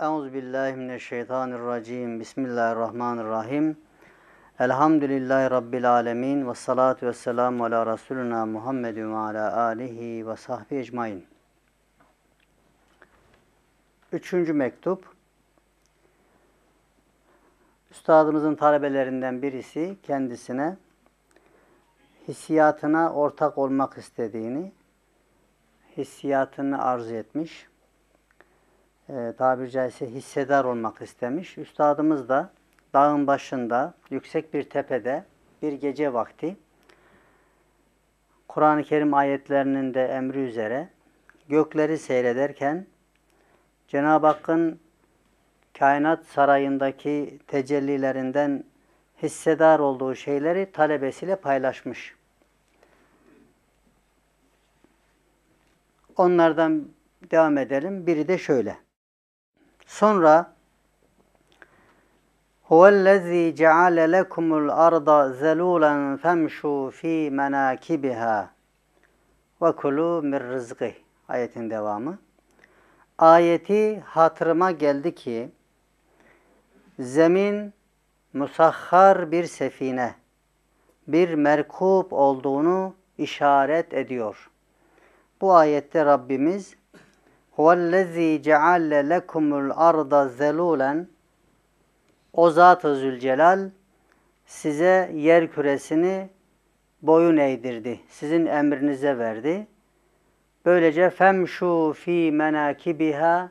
Euzubillahimineşşeytanirracim. Bismillahirrahmanirrahim. Elhamdülillahi Rabbil alemin. Ve salatu ve selamu ala Resulina Muhammedin ve ala alihi ve sahbi ecmain. Üçüncü mektup. Üstadımızın talebelerinden birisi kendisine hissiyatına ortak olmak istediğini, hissiyatını arzu etmiş e, caizse hissedar olmak istemiş. Üstadımız da dağın başında yüksek bir tepede bir gece vakti Kur'an-ı Kerim ayetlerinin de emri üzere gökleri seyrederken Cenab-ı Hakk'ın kainat sarayındaki tecellilerinden hissedar olduğu şeyleri talebesiyle paylaşmış. Onlardan devam edelim. Biri de şöyle. Sonra Huvellezî ceale lekumul arda zelûlen femşû fî menâkibihâ ve kulû min rizqih." Ayetin devamı. Ayeti hatırıma geldi ki zemin musahhar bir sefine, bir merkup olduğunu işaret ediyor. Bu ayette Rabbimiz Huvellezî cealle lekumul arda zelûlen O Zat-ı Zülcelal size yer küresini boyun eğdirdi. Sizin emrinize verdi. Böylece femşu fi menakibiha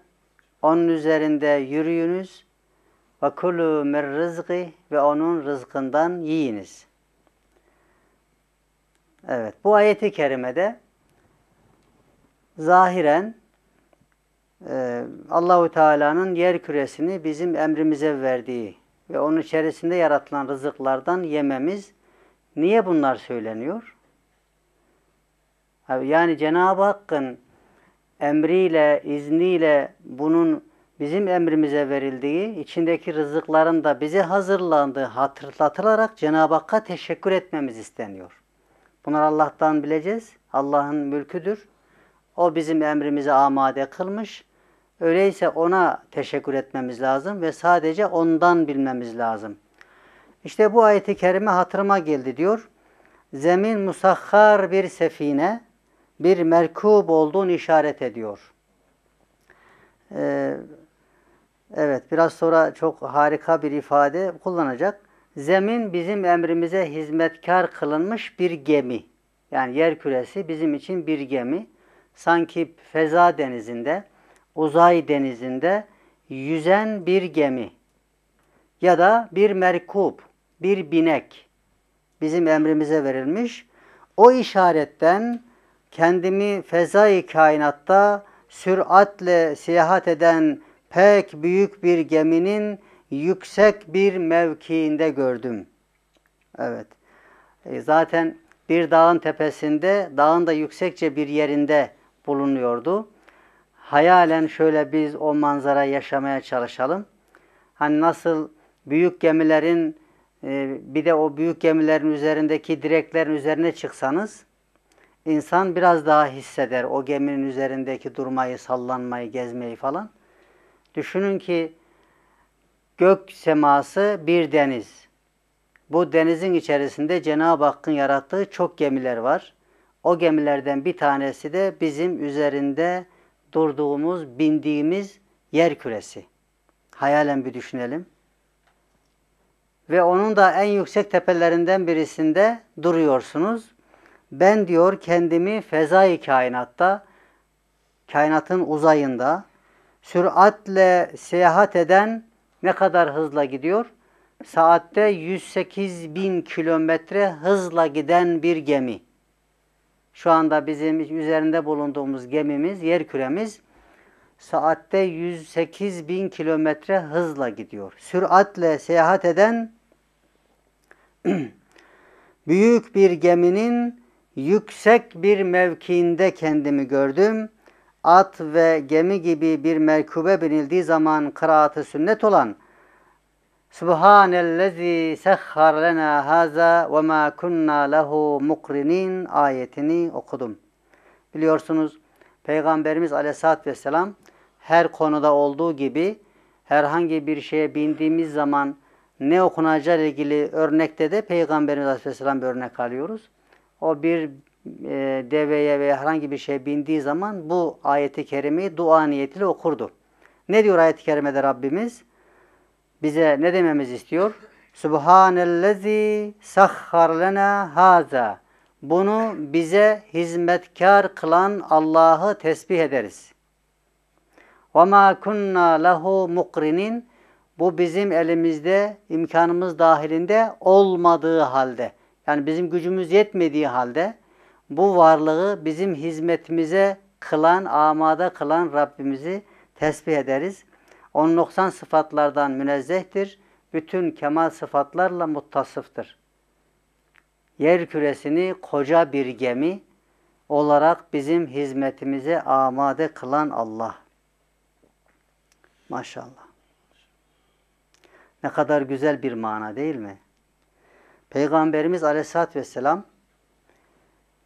onun üzerinde yürüyünüz ve kulu min rızkı ve onun rızkından yiyiniz. Evet bu ayeti kerimede zahiren e, Allahu Teala'nın yer küresini bizim emrimize verdiği ve onun içerisinde yaratılan rızıklardan yememiz niye bunlar söyleniyor? Yani Cenab-ı Hakk'ın emriyle, izniyle bunun bizim emrimize verildiği, içindeki rızıkların da bize hazırlandığı hatırlatılarak Cenab-ı Hakk'a teşekkür etmemiz isteniyor. Bunlar Allah'tan bileceğiz. Allah'ın mülküdür. O bizim emrimize amade kılmış. Öyleyse ona teşekkür etmemiz lazım ve sadece ondan bilmemiz lazım. İşte bu ayeti kerime hatırıma geldi diyor. Zemin musahhar bir sefine, bir merkub olduğunu işaret ediyor. Ee, evet, biraz sonra çok harika bir ifade kullanacak. Zemin bizim emrimize hizmetkar kılınmış bir gemi. Yani yer küresi bizim için bir gemi. Sanki feza denizinde, uzay denizinde yüzen bir gemi ya da bir merkub, bir binek bizim emrimize verilmiş. O işaretten kendimi fezai kainatta süratle seyahat eden pek büyük bir geminin yüksek bir mevkiinde gördüm. Evet. E, zaten bir dağın tepesinde, dağın da yüksekçe bir yerinde bulunuyordu hayalen şöyle biz o manzara yaşamaya çalışalım. Hani nasıl büyük gemilerin e, bir de o büyük gemilerin üzerindeki direklerin üzerine çıksanız insan biraz daha hisseder o geminin üzerindeki durmayı, sallanmayı, gezmeyi falan. Düşünün ki gök seması bir deniz. Bu denizin içerisinde Cenab-ı Hakk'ın yarattığı çok gemiler var. O gemilerden bir tanesi de bizim üzerinde durduğumuz, bindiğimiz yer küresi. Hayalen bir düşünelim. Ve onun da en yüksek tepelerinden birisinde duruyorsunuz. Ben diyor kendimi fezai kainatta, kainatın uzayında, süratle seyahat eden ne kadar hızla gidiyor? Saatte 108 bin kilometre hızla giden bir gemi. Şu anda bizim üzerinde bulunduğumuz gemimiz, yer küremiz saatte 108 bin kilometre hızla gidiyor. Süratle seyahat eden büyük bir geminin yüksek bir mevkiinde kendimi gördüm. At ve gemi gibi bir merkube binildiği zaman kıraatı sünnet olan Subhanellezi sehhar lena haza ve ma kunna lehu mukrinin ayetini okudum. Biliyorsunuz Peygamberimiz aleyhissalatü vesselam her konuda olduğu gibi herhangi bir şeye bindiğimiz zaman ne okunacağı ile ilgili örnekte de Peygamberimiz aleyhisselam bir örnek alıyoruz. O bir e, deveye veya herhangi bir şeye bindiği zaman bu ayeti kerimeyi dua niyetiyle okurdu. Ne diyor ayet-i kerimede Rabbimiz? bize ne dememizi istiyor? Subhanellezi sahhar lena haza. Bunu bize hizmetkar kılan Allah'ı tesbih ederiz. Ve ma kunna lehu mukrinin. Bu bizim elimizde, imkanımız dahilinde olmadığı halde. Yani bizim gücümüz yetmediği halde bu varlığı bizim hizmetimize kılan, amada kılan Rabbimizi tesbih ederiz. On noksan sıfatlardan münezzehtir. Bütün kemal sıfatlarla muttasıftır. Yer küresini koca bir gemi olarak bizim hizmetimize amade kılan Allah. Maşallah. Ne kadar güzel bir mana değil mi? Peygamberimiz aleyhissalatü vesselam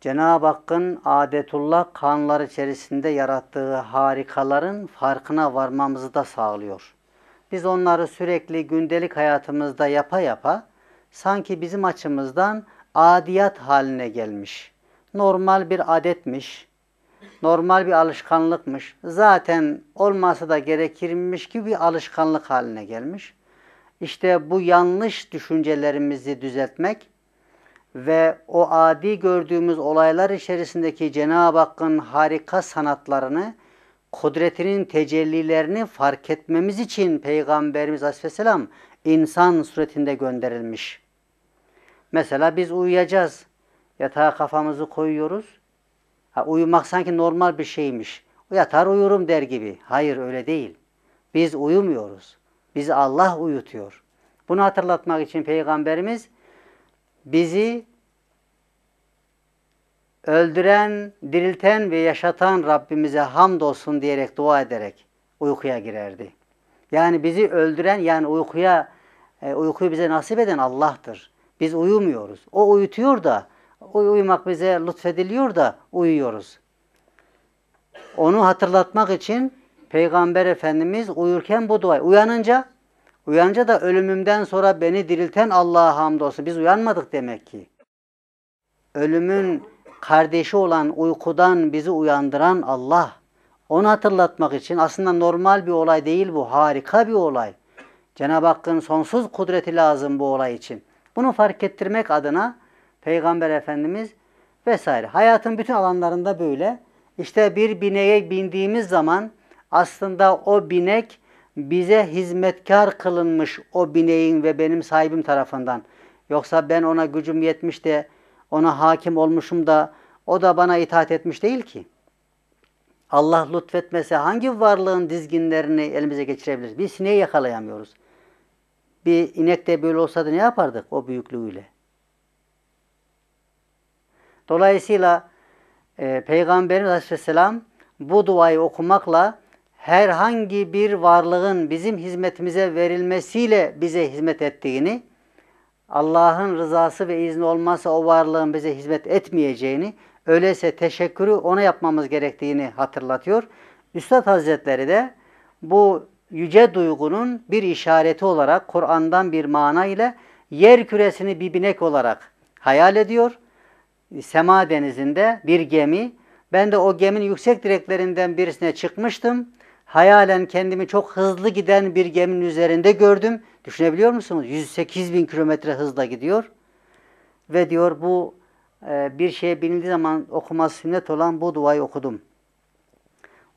Cenab-ı Hakk'ın adetullah kanunlar içerisinde yarattığı harikaların farkına varmamızı da sağlıyor. Biz onları sürekli gündelik hayatımızda yapa yapa sanki bizim açımızdan adiyat haline gelmiş. Normal bir adetmiş, normal bir alışkanlıkmış. Zaten olması da gerekirmiş gibi bir alışkanlık haline gelmiş. İşte bu yanlış düşüncelerimizi düzeltmek ve o adi gördüğümüz olaylar içerisindeki Cenab-ı Hakk'ın harika sanatlarını, kudretinin tecellilerini fark etmemiz için Peygamberimiz Aleyhisselam insan suretinde gönderilmiş. Mesela biz uyuyacağız. Yatağa kafamızı koyuyoruz. Ha, uyumak sanki normal bir şeymiş. Yatar uyurum der gibi. Hayır öyle değil. Biz uyumuyoruz. biz Allah uyutuyor. Bunu hatırlatmak için Peygamberimiz bizi öldüren, dirilten ve yaşatan Rabbimize hamdolsun diyerek dua ederek uykuya girerdi. Yani bizi öldüren yani uykuya e, uykuyu bize nasip eden Allah'tır. Biz uyumuyoruz. O uyutuyor da uyumak bize lütfediliyor da uyuyoruz. Onu hatırlatmak için Peygamber Efendimiz uyurken bu duayı, uyanınca Uyanca da ölümümden sonra beni dirilten Allah'a hamdolsun. Biz uyanmadık demek ki. Ölümün kardeşi olan uykudan bizi uyandıran Allah. Onu hatırlatmak için aslında normal bir olay değil bu. Harika bir olay. Cenab-ı Hakk'ın sonsuz kudreti lazım bu olay için. Bunu fark ettirmek adına Peygamber Efendimiz vesaire. Hayatın bütün alanlarında böyle. İşte bir bineğe bindiğimiz zaman aslında o binek bize hizmetkar kılınmış o bineğin ve benim sahibim tarafından. Yoksa ben ona gücüm yetmiş de ona hakim olmuşum da o da bana itaat etmiş değil ki. Allah lütfetmese hangi varlığın dizginlerini elimize geçirebiliriz? Bir sineği yakalayamıyoruz. Bir inek de böyle olsaydı ne yapardık o büyüklüğüyle? Dolayısıyla e, Peygamberimiz Aleyhisselam bu duayı okumakla herhangi bir varlığın bizim hizmetimize verilmesiyle bize hizmet ettiğini, Allah'ın rızası ve izni olmazsa o varlığın bize hizmet etmeyeceğini, öyleyse teşekkürü ona yapmamız gerektiğini hatırlatıyor. Üstad Hazretleri de bu yüce duygunun bir işareti olarak Kur'an'dan bir mana ile yer küresini bir binek olarak hayal ediyor. Sema denizinde bir gemi. Ben de o geminin yüksek direklerinden birisine çıkmıştım hayalen kendimi çok hızlı giden bir geminin üzerinde gördüm. Düşünebiliyor musunuz? 108 bin kilometre hızla gidiyor. Ve diyor bu e, bir şeye binildiği zaman okuması sünnet olan bu duayı okudum.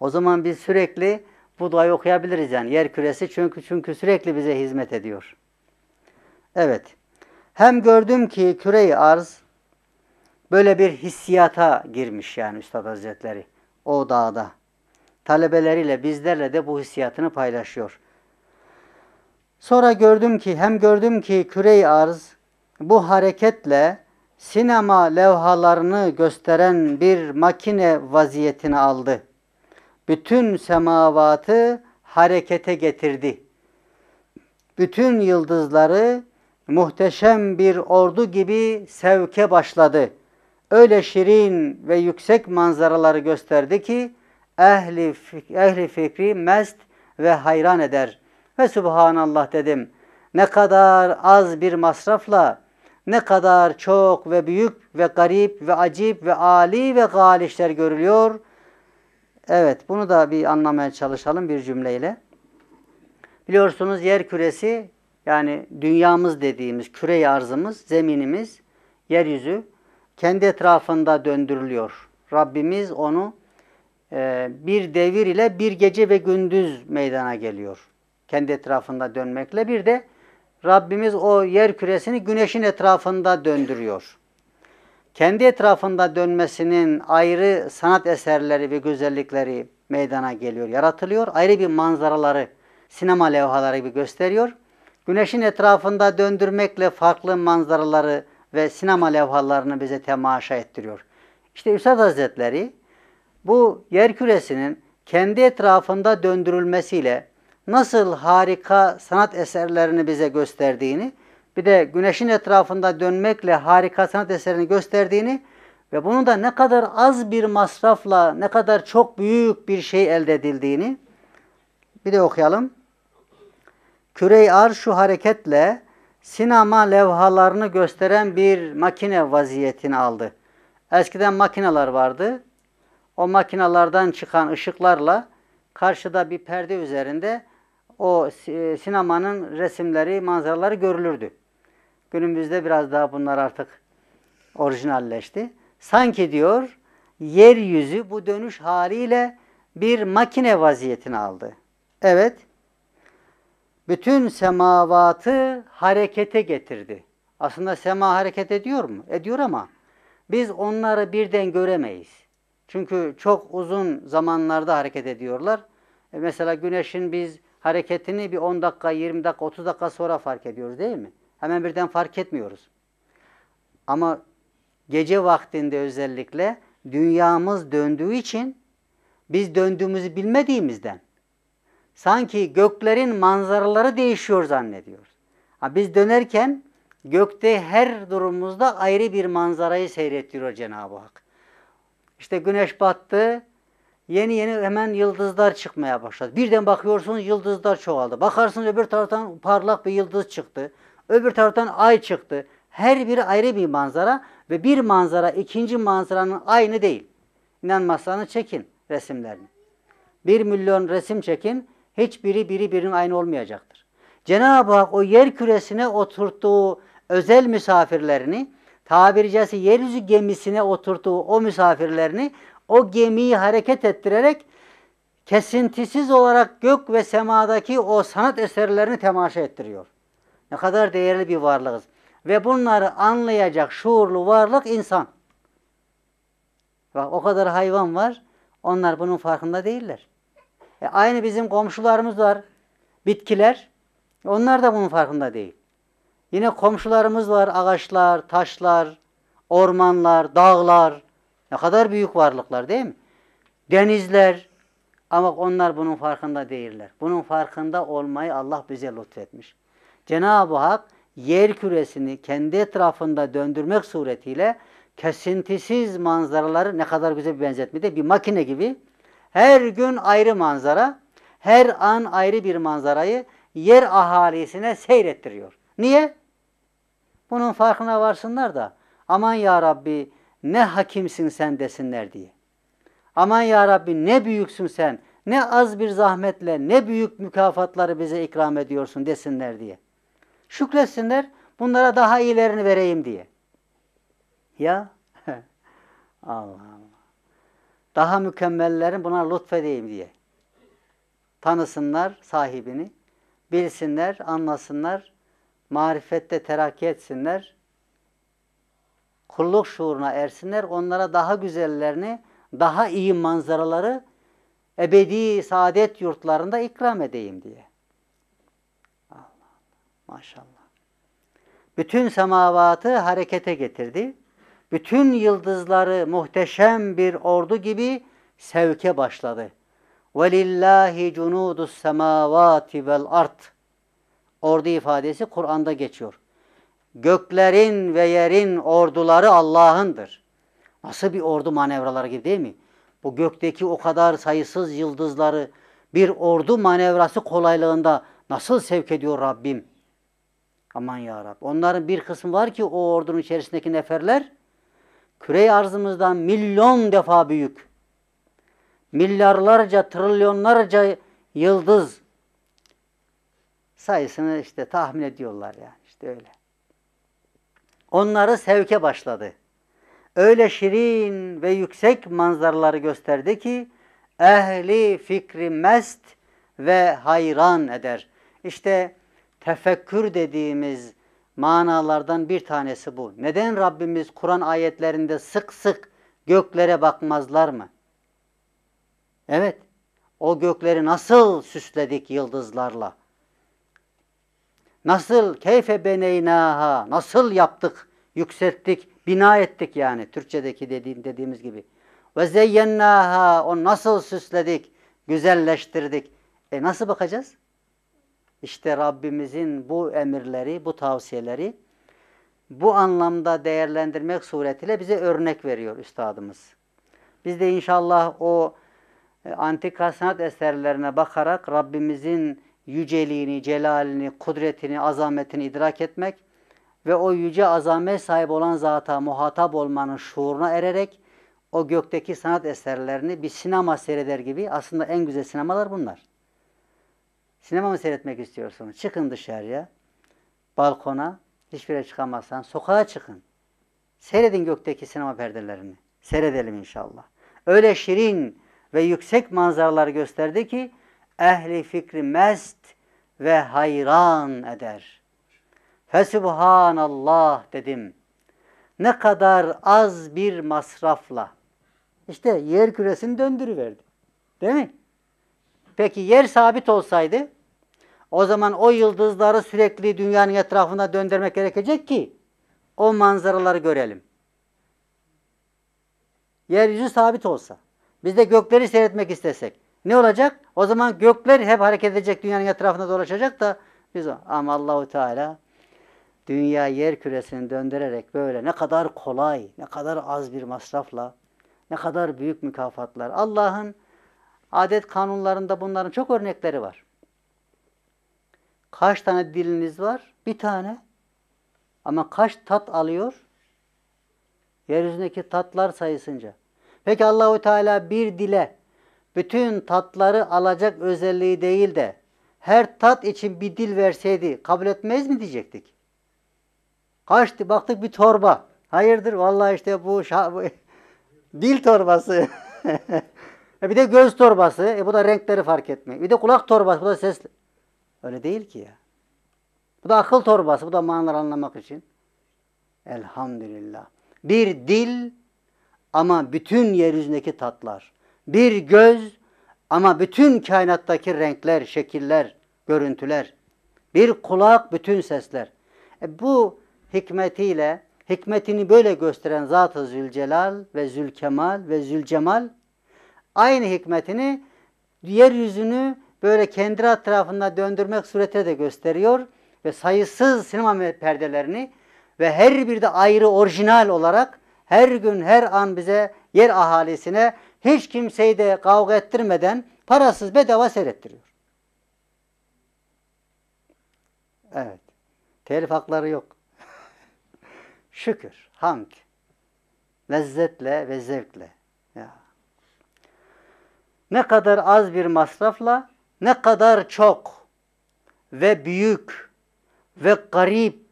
O zaman biz sürekli bu duayı okuyabiliriz yani yer küresi çünkü çünkü sürekli bize hizmet ediyor. Evet. Hem gördüm ki küreyi arz böyle bir hissiyata girmiş yani Üstad Hazretleri o dağda talebeleriyle bizlerle de bu hissiyatını paylaşıyor. Sonra gördüm ki hem gördüm ki küre arz bu hareketle sinema levhalarını gösteren bir makine vaziyetini aldı. Bütün semavatı harekete getirdi. Bütün yıldızları muhteşem bir ordu gibi sevke başladı. Öyle şirin ve yüksek manzaraları gösterdi ki ehli, ehli fikri mest ve hayran eder. Ve subhanallah dedim. Ne kadar az bir masrafla, ne kadar çok ve büyük ve garip ve acip ve ali ve galişler görülüyor. Evet bunu da bir anlamaya çalışalım bir cümleyle. Biliyorsunuz yer küresi yani dünyamız dediğimiz küre arzımız, zeminimiz, yeryüzü kendi etrafında döndürülüyor. Rabbimiz onu ee, bir devir ile bir gece ve gündüz meydana geliyor. Kendi etrafında dönmekle bir de Rabbimiz o yer küresini güneşin etrafında döndürüyor. Kendi etrafında dönmesinin ayrı sanat eserleri ve güzellikleri meydana geliyor, yaratılıyor. Ayrı bir manzaraları, sinema levhaları gibi gösteriyor. Güneşin etrafında döndürmekle farklı manzaraları ve sinema levhalarını bize temaşa ettiriyor. İşte Üstad Hazretleri bu yer küresinin kendi etrafında döndürülmesiyle nasıl harika sanat eserlerini bize gösterdiğini, bir de güneşin etrafında dönmekle harika sanat eserini gösterdiğini ve bunu da ne kadar az bir masrafla ne kadar çok büyük bir şey elde edildiğini bir de okuyalım. Kürey ar şu hareketle sinema levhalarını gösteren bir makine vaziyetini aldı. Eskiden makineler vardı o makinalardan çıkan ışıklarla karşıda bir perde üzerinde o e, sinemanın resimleri, manzaraları görülürdü. Günümüzde biraz daha bunlar artık orijinalleşti. Sanki diyor yeryüzü bu dönüş haliyle bir makine vaziyetini aldı. Evet. Bütün semavatı harekete getirdi. Aslında sema hareket ediyor mu? Ediyor ama biz onları birden göremeyiz. Çünkü çok uzun zamanlarda hareket ediyorlar. E mesela güneşin biz hareketini bir 10 dakika, 20 dakika, 30 dakika sonra fark ediyoruz değil mi? Hemen birden fark etmiyoruz. Ama gece vaktinde özellikle dünyamız döndüğü için biz döndüğümüzü bilmediğimizden sanki göklerin manzaraları değişiyor zannediyoruz. Ha, biz dönerken gökte her durumumuzda ayrı bir manzarayı seyretiyor Cenab-ı Hak. İşte güneş battı. Yeni yeni hemen yıldızlar çıkmaya başladı. Birden bakıyorsun yıldızlar çoğaldı. Bakarsınız öbür taraftan parlak bir yıldız çıktı. Öbür taraftan ay çıktı. Her biri ayrı bir manzara ve bir manzara ikinci manzaranın aynı değil. İnanmazsanız çekin resimlerini. Bir milyon resim çekin. Hiçbiri biri birinin aynı olmayacaktır. Cenab-ı Hak o yer küresine oturttuğu özel misafirlerini tabiri caizse yeryüzü gemisine oturttuğu o misafirlerini o gemiyi hareket ettirerek kesintisiz olarak gök ve semadaki o sanat eserlerini temaşa ettiriyor. Ne kadar değerli bir varlığız. Ve bunları anlayacak şuurlu varlık insan. Bak o kadar hayvan var. Onlar bunun farkında değiller. E, aynı bizim komşularımız var. Bitkiler. Onlar da bunun farkında değil. Yine komşularımız var, ağaçlar, taşlar, ormanlar, dağlar. Ne kadar büyük varlıklar değil mi? Denizler. Ama onlar bunun farkında değiller. Bunun farkında olmayı Allah bize lütfetmiş. Cenab-ı Hak yer küresini kendi etrafında döndürmek suretiyle kesintisiz manzaraları ne kadar güzel bir benzetme benzetmede bir makine gibi her gün ayrı manzara, her an ayrı bir manzarayı yer ahalisine seyrettiriyor. Niye? Bunun farkına varsınlar da aman ya Rabbi ne hakimsin sen desinler diye. Aman ya Rabbi ne büyüksün sen, ne az bir zahmetle ne büyük mükafatları bize ikram ediyorsun desinler diye. Şükretsinler bunlara daha iyilerini vereyim diye. Ya Allah Allah. Daha mükemmellerin buna lütfedeyim diye. Tanısınlar sahibini, bilsinler, anlasınlar, marifette terakki etsinler. Kulluk şuuruna ersinler. Onlara daha güzellerini, daha iyi manzaraları ebedi saadet yurtlarında ikram edeyim diye. Allah Allah. Maşallah. Bütün semavatı harekete getirdi. Bütün yıldızları muhteşem bir ordu gibi sevke başladı. وَلِلَّهِ جُنُودُ السَّمَاوَاتِ وَالْاَرْضِ ordu ifadesi Kur'an'da geçiyor. Göklerin ve yerin orduları Allah'ındır. Nasıl bir ordu manevraları gibi değil mi? Bu gökteki o kadar sayısız yıldızları bir ordu manevrası kolaylığında nasıl sevk ediyor Rabbim? Aman ya Rab. Onların bir kısmı var ki o ordunun içerisindeki neferler kürey arzımızdan milyon defa büyük. Milyarlarca, trilyonlarca yıldız sayısını işte tahmin ediyorlar yani işte öyle. Onları sevke başladı. Öyle şirin ve yüksek manzaraları gösterdi ki ehli fikri mest ve hayran eder. İşte tefekkür dediğimiz manalardan bir tanesi bu. Neden Rabbimiz Kur'an ayetlerinde sık sık göklere bakmazlar mı? Evet. O gökleri nasıl süsledik yıldızlarla? Nasıl keyfe beneynaha, nasıl yaptık, yükselttik, bina ettik yani Türkçedeki dediğim, dediğimiz gibi. Ve zeyyennaha, o nasıl süsledik, güzelleştirdik. E nasıl bakacağız? İşte Rabbimizin bu emirleri, bu tavsiyeleri bu anlamda değerlendirmek suretiyle bize örnek veriyor üstadımız. Biz de inşallah o e, antika sanat eserlerine bakarak Rabbimizin yüceliğini, celalini, kudretini, azametini idrak etmek ve o yüce azamet sahibi olan zata muhatap olmanın şuuruna ererek o gökteki sanat eserlerini bir sinema seyreder gibi aslında en güzel sinemalar bunlar. Sinema mı seyretmek istiyorsunuz? Çıkın dışarıya, balkona, hiçbir yere çıkamazsan sokağa çıkın. Seyredin gökteki sinema perdelerini. Seyredelim inşallah. Öyle şirin ve yüksek manzaralar gösterdi ki ehli fikri mest ve hayran eder. Fesubhanallah dedim. Ne kadar az bir masrafla. İşte yer küresini döndürüverdi. Değil mi? Peki yer sabit olsaydı o zaman o yıldızları sürekli dünyanın etrafında döndürmek gerekecek ki o manzaraları görelim. Yeryüzü sabit olsa, biz de gökleri seyretmek istesek, ne olacak? O zaman gökler hep hareket edecek, dünyanın etrafında dolaşacak da biz o. Ama Allahu Teala dünya yer küresini döndürerek böyle ne kadar kolay, ne kadar az bir masrafla, ne kadar büyük mükafatlar. Allah'ın adet kanunlarında bunların çok örnekleri var. Kaç tane diliniz var? Bir tane. Ama kaç tat alıyor? Yeryüzündeki tatlar sayısınca. Peki Allahu Teala bir dile bütün tatları alacak özelliği değil de her tat için bir dil verseydi kabul etmez mi diyecektik? Kaçtı baktık bir torba. Hayırdır vallahi işte bu, bu dil torbası. E, bir de göz torbası. E bu da renkleri fark etmiyor. Bir de kulak torbası. Bu da ses. Öyle değil ki ya. Bu da akıl torbası. Bu da manaları anlamak için. Elhamdülillah. Bir dil ama bütün yeryüzündeki tatlar bir göz ama bütün kainattaki renkler, şekiller, görüntüler. Bir kulak, bütün sesler. E bu hikmetiyle, hikmetini böyle gösteren Zat-ı Zülcelal ve Zülkemal ve Zülcemal aynı hikmetini yeryüzünü böyle kendi etrafında döndürmek surete de gösteriyor ve sayısız sinema perdelerini ve her bir de ayrı orijinal olarak her gün her an bize yer ahalisine hiç kimseyi de kavga ettirmeden parasız bedava seyrettiriyor. Evet. Telif hakları yok. Şükür, hamd. Lezzetle ve zevkle. Ya. Ne kadar az bir masrafla, ne kadar çok ve büyük ve garip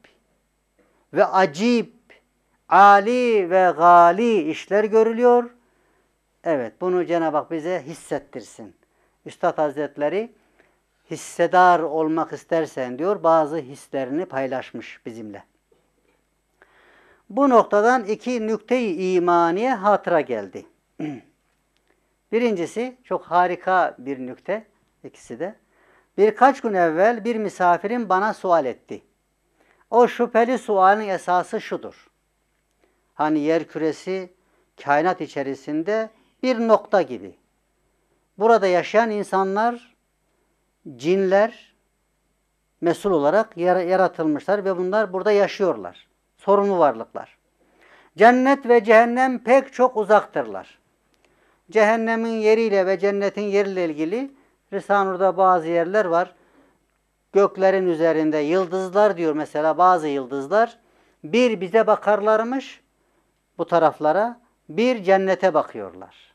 ve acip, ali ve gali işler görülüyor Evet bunu Cenab-ı Hak bize hissettirsin. Üstad Hazretleri hissedar olmak istersen diyor bazı hislerini paylaşmış bizimle. Bu noktadan iki nükte-i imaniye hatıra geldi. Birincisi çok harika bir nükte ikisi de. Birkaç gün evvel bir misafirim bana sual etti. O şüpheli sualin esası şudur. Hani yer küresi kainat içerisinde bir nokta gibi. Burada yaşayan insanlar, cinler mesul olarak yaratılmışlar ve bunlar burada yaşıyorlar. Sorumlu varlıklar. Cennet ve cehennem pek çok uzaktırlar. Cehennemin yeriyle ve cennetin yeriyle ilgili Risanur'da bazı yerler var. Göklerin üzerinde yıldızlar diyor mesela bazı yıldızlar. Bir bize bakarlarmış bu taraflara, bir cennete bakıyorlar.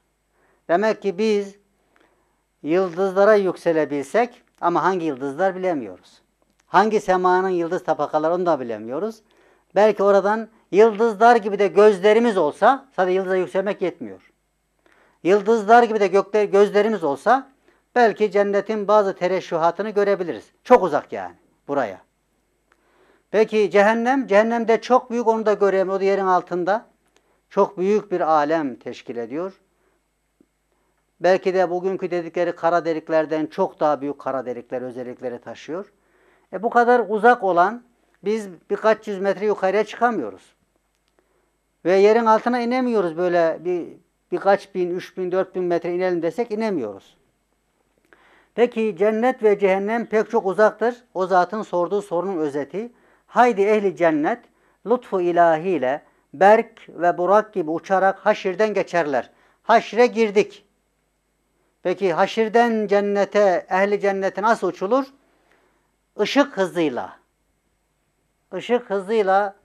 Demek ki biz yıldızlara yükselebilsek ama hangi yıldızlar bilemiyoruz. Hangi semanın yıldız tabakaları onu da bilemiyoruz. Belki oradan yıldızlar gibi de gözlerimiz olsa sadece yıldıza yükselmek yetmiyor. Yıldızlar gibi de gökler, gözlerimiz olsa belki cennetin bazı tereşühatını görebiliriz. Çok uzak yani buraya. Peki cehennem, cehennemde çok büyük onu da göremiyor, o da yerin altında. Çok büyük bir alem teşkil ediyor. Belki de bugünkü dedikleri kara deliklerden çok daha büyük kara delikler özellikleri taşıyor. E bu kadar uzak olan biz birkaç yüz metre yukarıya çıkamıyoruz. Ve yerin altına inemiyoruz böyle bir birkaç bin, üç bin, dört bin metre inelim desek inemiyoruz. Peki cennet ve cehennem pek çok uzaktır. O zatın sorduğu sorunun özeti. Haydi ehli cennet lütfu ilahiyle Berk ve Burak gibi uçarak haşirden geçerler. Haşre girdik. Peki haşirden cennete, ehli cennete nasıl uçulur? Işık hızıyla. Işık hızıyla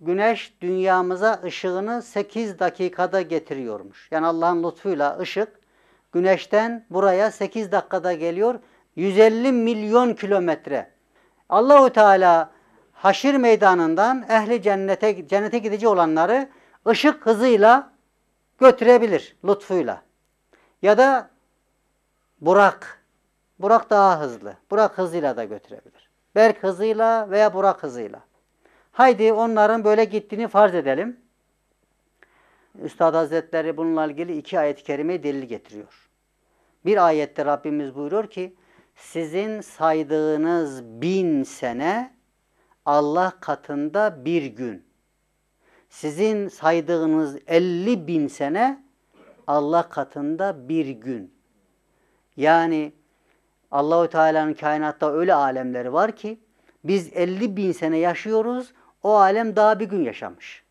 güneş dünyamıza ışığını 8 dakikada getiriyormuş. Yani Allah'ın lütfuyla ışık güneşten buraya 8 dakikada geliyor. 150 milyon kilometre. Allahu Teala haşir meydanından ehli cennete cennete gidici olanları ışık hızıyla götürebilir lütfuyla. Ya da Burak. Burak daha hızlı. Burak hızıyla da götürebilir. Berk hızıyla veya Burak hızıyla. Haydi onların böyle gittiğini farz edelim. Üstad Hazretleri bununla ilgili iki ayet-i kerimeyi delil getiriyor. Bir ayette Rabbimiz buyuruyor ki, sizin saydığınız bin sene Allah katında bir gün. Sizin saydığınız elli bin sene Allah katında bir gün. Yani Allahü Teala'nın kainatta öyle alemleri var ki biz 50 bin sene yaşıyoruz, o alem daha bir gün yaşamış.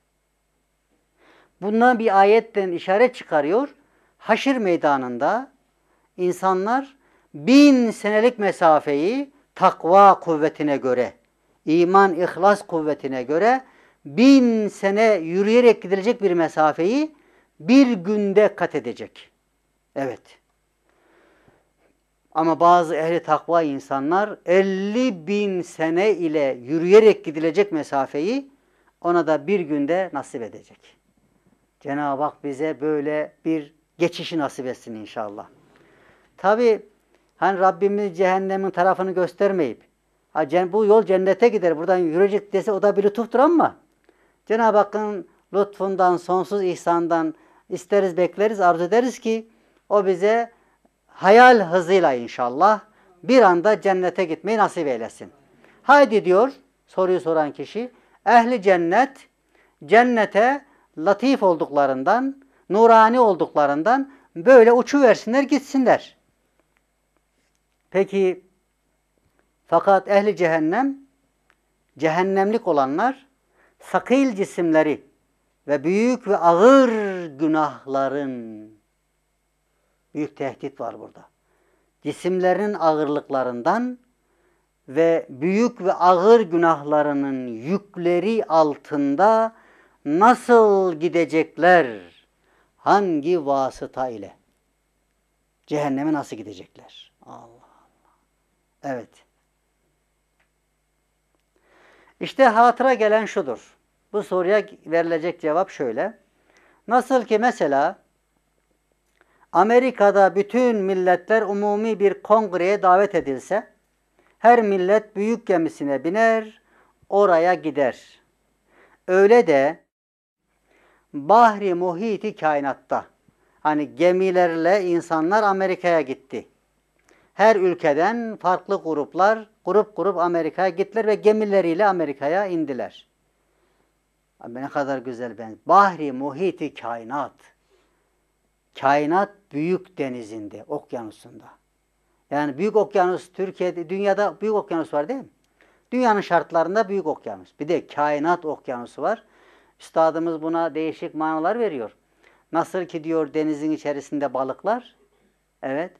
Bundan bir ayetten işaret çıkarıyor. Haşir meydanında insanlar bin senelik mesafeyi takva kuvvetine göre, iman ihlas kuvvetine göre bin sene yürüyerek gidilecek bir mesafeyi bir günde kat edecek. Evet. Ama bazı ehli takva insanlar 50 bin sene ile yürüyerek gidilecek mesafeyi ona da bir günde nasip edecek. Cenab-ı Hak bize böyle bir geçişi nasip etsin inşallah. Tabi hani Rabbimiz cehennemin tarafını göstermeyip bu yol cennete gider buradan yürüyecek dese o da bir lütuftur ama Cenab-ı Hakk'ın lütfundan, sonsuz ihsandan isteriz, bekleriz, arzu ederiz ki o bize hayal hızıyla inşallah bir anda cennete gitmeyi nasip eylesin. Haydi diyor soruyu soran kişi ehli cennet cennete latif olduklarından, nurani olduklarından böyle uçu versinler gitsinler. Peki fakat ehli cehennem cehennemlik olanlar sakil cisimleri ve büyük ve ağır günahların Büyük tehdit var burada. Cisimlerin ağırlıklarından ve büyük ve ağır günahlarının yükleri altında nasıl gidecekler? Hangi vasıta ile? Cehenneme nasıl gidecekler? Allah Allah. Evet. İşte hatıra gelen şudur. Bu soruya verilecek cevap şöyle. Nasıl ki mesela Amerika'da bütün milletler umumi bir kongreye davet edilse her millet büyük gemisine biner, oraya gider. Öyle de Bahri Muhiti kainatta hani gemilerle insanlar Amerika'ya gitti. Her ülkeden farklı gruplar grup grup Amerika'ya gittiler ve gemileriyle Amerika'ya indiler. Abi Ne kadar güzel ben. Bahri Muhiti kainat kainat büyük denizinde, okyanusunda. Yani büyük okyanus Türkiye'de, dünyada büyük okyanus var değil mi? Dünyanın şartlarında büyük okyanus. Bir de kainat okyanusu var. Üstadımız buna değişik manalar veriyor. Nasıl ki diyor denizin içerisinde balıklar, evet,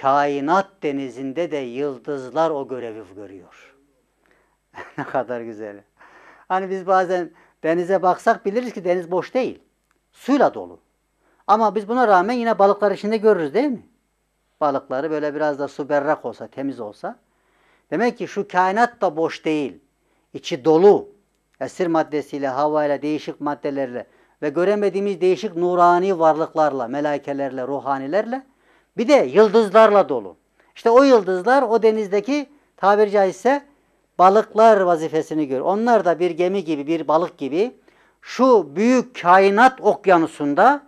kainat denizinde de yıldızlar o görevi görüyor. ne kadar güzel. Hani biz bazen denize baksak biliriz ki deniz boş değil. Suyla dolu. Ama biz buna rağmen yine balıklar içinde görürüz değil mi? Balıkları böyle biraz da su berrak olsa, temiz olsa. Demek ki şu kainat da boş değil. İçi dolu. Esir maddesiyle, havayla, değişik maddelerle ve göremediğimiz değişik nurani varlıklarla, melekelerle, ruhanilerle bir de yıldızlarla dolu. İşte o yıldızlar o denizdeki tabiri caizse balıklar vazifesini gör. Onlar da bir gemi gibi, bir balık gibi şu büyük kainat okyanusunda